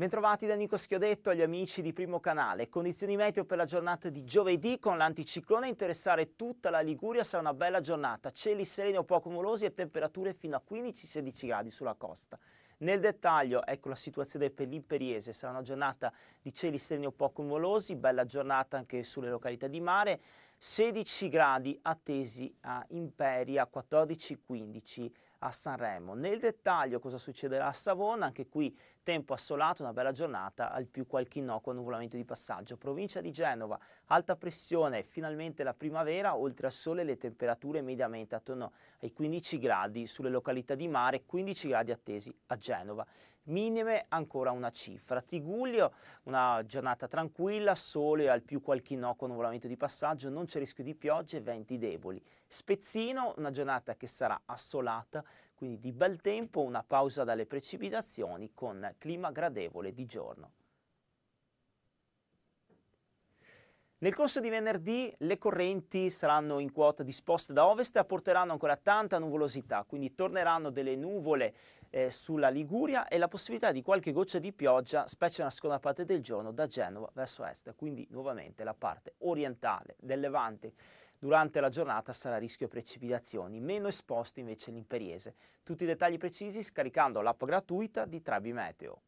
Bentrovati da Nico Schiodetto agli amici di Primo Canale. Condizioni meteo per la giornata di giovedì con l'anticiclone a interessare tutta la Liguria sarà una bella giornata. Cieli sereni o poco nuvolosi e temperature fino a 15-16 gradi sulla costa. Nel dettaglio, ecco la situazione per l'Imperiese, sarà una giornata di cieli sereni o poco nuvolosi, bella giornata anche sulle località di mare, 16 gradi attesi a Imperia, 14-15 a Sanremo. Nel dettaglio cosa succederà a Savona, anche qui tempo assolato, una bella giornata, al più qualche innocuo nuvolamento di passaggio. Provincia di Genova, alta pressione, finalmente la primavera, oltre al sole le temperature mediamente attorno ai 15 gradi sulle località di mare, 15 gradi attesi a Genova. Minime ancora una cifra. Tiguglio, una giornata tranquilla, sole al più qualche innocuo nuvolamento di passaggio, non Camuccia, rischio di piogge e venti deboli. Spezzino, una giornata che sarà assolata, quindi di bel tempo, una pausa dalle precipitazioni con clima gradevole di giorno. Nel corso di venerdì le correnti saranno in quota disposte da ovest e apporteranno ancora tanta nuvolosità, quindi torneranno delle nuvole eh, sulla Liguria e la possibilità di qualche goccia di pioggia, specie nella seconda parte del giorno, da Genova verso est. Quindi nuovamente la parte orientale del Levante durante la giornata sarà a rischio precipitazioni, meno esposto invece l'imperiese. Tutti i dettagli precisi scaricando l'app gratuita di Trabi Meteo.